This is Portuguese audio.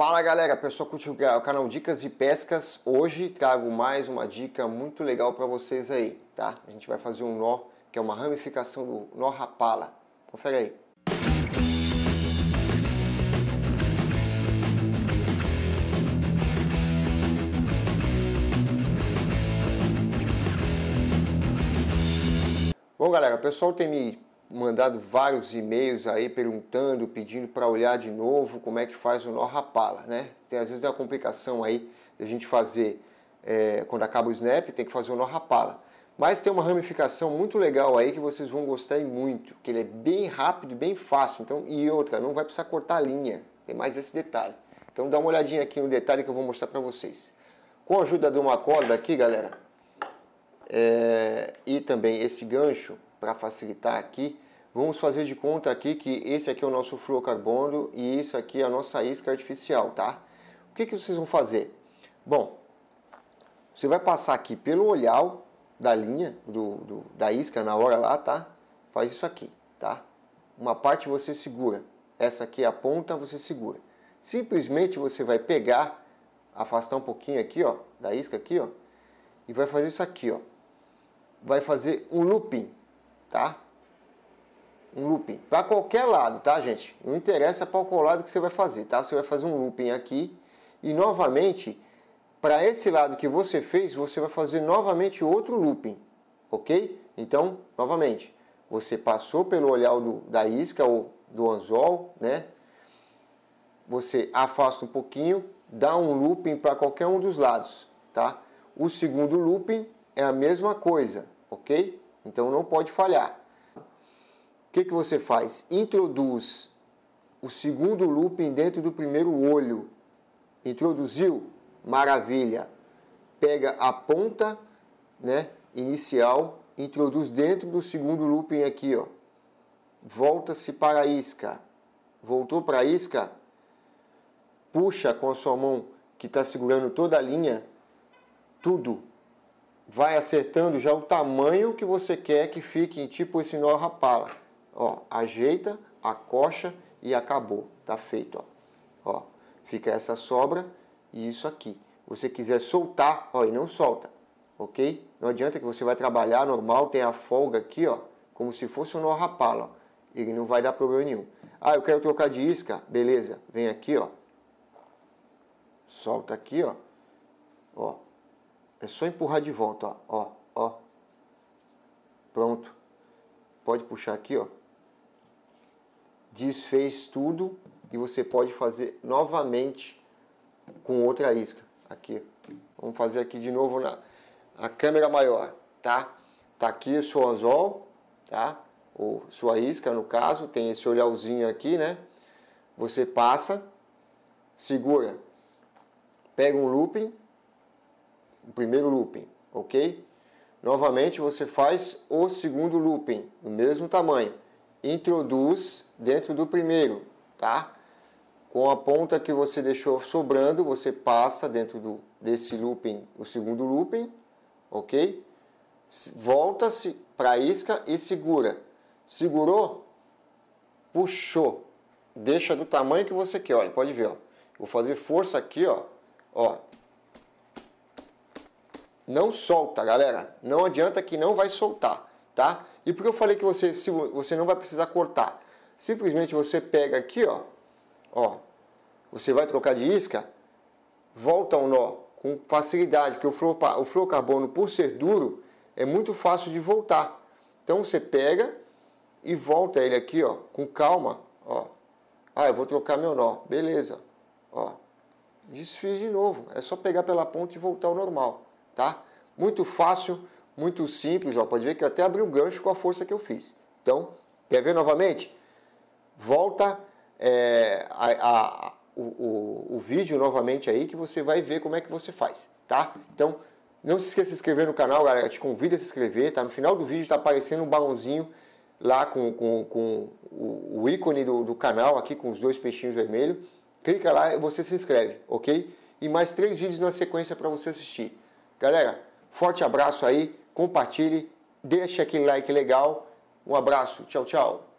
Fala galera, pessoal curte o canal Dicas de Pescas. Hoje trago mais uma dica muito legal para vocês aí, tá? A gente vai fazer um nó, que é uma ramificação do nó rapala. Confere aí. Bom galera, o pessoal tem me mandado vários e-mails aí perguntando, pedindo para olhar de novo como é que faz o nó rapala, né? Tem às vezes é uma complicação aí da gente fazer é, quando acaba o snap, tem que fazer o nó rapala. Mas tem uma ramificação muito legal aí que vocês vão gostar muito, que ele é bem rápido, bem fácil. Então, e outra, não vai precisar cortar a linha. Tem mais esse detalhe. Então dá uma olhadinha aqui no detalhe que eu vou mostrar para vocês. Com a ajuda de uma corda aqui, galera, é, e também esse gancho, para facilitar aqui, vamos fazer de conta aqui que esse aqui é o nosso fluorcarbono e isso aqui é a nossa isca artificial, tá? O que, que vocês vão fazer? Bom, você vai passar aqui pelo olhal da linha, do, do, da isca na hora lá, tá? Faz isso aqui, tá? Uma parte você segura, essa aqui é a ponta, você segura. Simplesmente você vai pegar, afastar um pouquinho aqui, ó, da isca aqui, ó, e vai fazer isso aqui, ó. Vai fazer um looping, tá? Um looping. Para qualquer lado, tá, gente? Não interessa para qual lado que você vai fazer, tá? Você vai fazer um looping aqui e novamente para esse lado que você fez, você vai fazer novamente outro looping, ok? Então, novamente, você passou pelo olhar do, da isca ou do anzol, né? Você afasta um pouquinho, dá um looping para qualquer um dos lados, tá? O segundo looping é a mesma coisa, ok? Então não pode falhar. O que, que você faz? Introduz o segundo looping dentro do primeiro olho. Introduziu? Maravilha. Pega a ponta né, inicial, introduz dentro do segundo looping aqui. ó. Volta-se para a isca. Voltou para a isca? Puxa com a sua mão que está segurando toda a linha, tudo vai acertando já o tamanho que você quer que fique, tipo esse nó rapala. Ó, ajeita, acocha e acabou. Tá feito, ó. Ó, fica essa sobra e isso aqui. Você quiser soltar, ó, e não solta, ok? Não adianta que você vai trabalhar normal, tem a folga aqui, ó, como se fosse um nó rapala, ó. Ele não vai dar problema nenhum. Ah, eu quero trocar de isca, beleza? Vem aqui, ó. Solta aqui, ó é só empurrar de volta, ó, ó, Pronto. Pode puxar aqui, ó. Desfez tudo e você pode fazer novamente com outra isca. Aqui. Vamos fazer aqui de novo na a câmera maior, tá? Tá aqui o seu anzol, tá? Ou sua isca, no caso, tem esse olhãozinho aqui, né? Você passa, segura, pega um looping, o primeiro looping, ok? Novamente você faz o segundo looping do mesmo tamanho, introduz dentro do primeiro, tá? Com a ponta que você deixou sobrando, você passa dentro do, desse looping, o segundo looping, ok? Volta-se para a isca e segura. Segurou, puxou, deixa do tamanho que você quer, olha, pode ver, ó. Vou fazer força aqui, ó, ó, não solta, galera. Não adianta que não vai soltar, tá? E porque eu falei que você, se você não vai precisar cortar? Simplesmente você pega aqui, ó, ó, você vai trocar de isca, volta o um nó com facilidade, porque o carbono, por ser duro, é muito fácil de voltar. Então você pega e volta ele aqui, ó, com calma, ó. Ah, eu vou trocar meu nó, beleza, ó. Desfiz de novo, é só pegar pela ponta e voltar ao normal tá? Muito fácil, muito simples, ó, pode ver que eu até abri o gancho com a força que eu fiz. Então, quer ver novamente? Volta é, a, a, o, o, o vídeo novamente aí que você vai ver como é que você faz, tá? Então, não se esqueça de se inscrever no canal, galera. Eu te convido a se inscrever, tá? No final do vídeo tá aparecendo um balãozinho lá com, com, com o, o, ícone do, do, canal, aqui com os dois peixinhos vermelhos. Clica lá e você se inscreve, ok? E mais três vídeos na sequência para você assistir. Galera, forte abraço aí, compartilhe, deixa aquele like legal. Um abraço, tchau, tchau.